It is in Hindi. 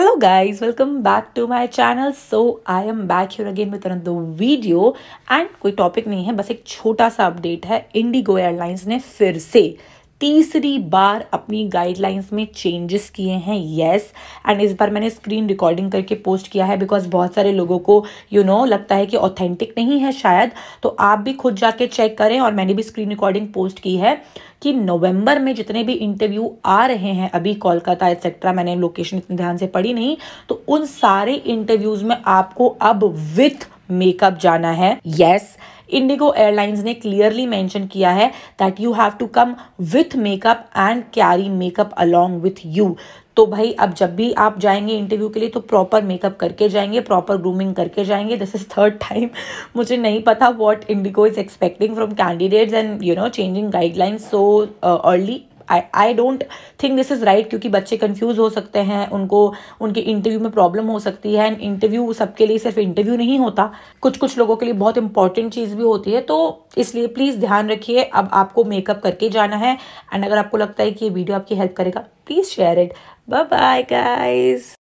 hello guys welcome back to my channel so i am back here again with another video and कोई टॉपिक नहीं है बस एक छोटा सा अपडेट है इंडिगो एयरलाइंस ने फिर से तीसरी बार अपनी गाइडलाइंस में चेंजेस किए हैं येस एंड इस बार मैंने स्क्रीन रिकॉर्डिंग करके पोस्ट किया है बिकॉज बहुत सारे लोगों को यू you नो know, लगता है कि ऑथेंटिक नहीं है शायद तो आप भी खुद जाके चेक करें और मैंने भी स्क्रीन रिकॉर्डिंग पोस्ट की है कि नवंबर में जितने भी इंटरव्यू आ रहे हैं अभी कोलकाता एक्सेट्रा मैंने लोकेशन इतने ध्यान से पढ़ी नहीं तो उन सारे इंटरव्यूज में आपको अब विथ मेकअप जाना है यस yes, इंडिगो एयरलाइंस ने क्लियरली मेंशन किया है that you have to come with makeup and carry makeup along with you तो भाई अब जब भी आप जाएंगे इंटरव्यू के लिए तो प्रॉपर मेकअप करके जाएंगे प्रॉपर ग्रूमिंग करके जाएंगे दिस इज थर्ड टाइम मुझे नहीं पता what IndiGo is expecting from candidates and you know changing guidelines so early I I don't think this is right क्योंकि बच्चे कन्फ्यूज़ हो सकते हैं उनको उनके इंटरव्यू में प्रॉब्लम हो सकती है एंड इंटरव्यू सबके लिए सिर्फ इंटरव्यू नहीं होता कुछ कुछ लोगों के लिए बहुत इंपॉर्टेंट चीज़ भी होती है तो इसलिए प्लीज़ ध्यान रखिए अब आपको मेकअप करके जाना है एंड अगर आपको लगता है कि ये वीडियो आपकी हेल्प करेगा please share it bye bye guys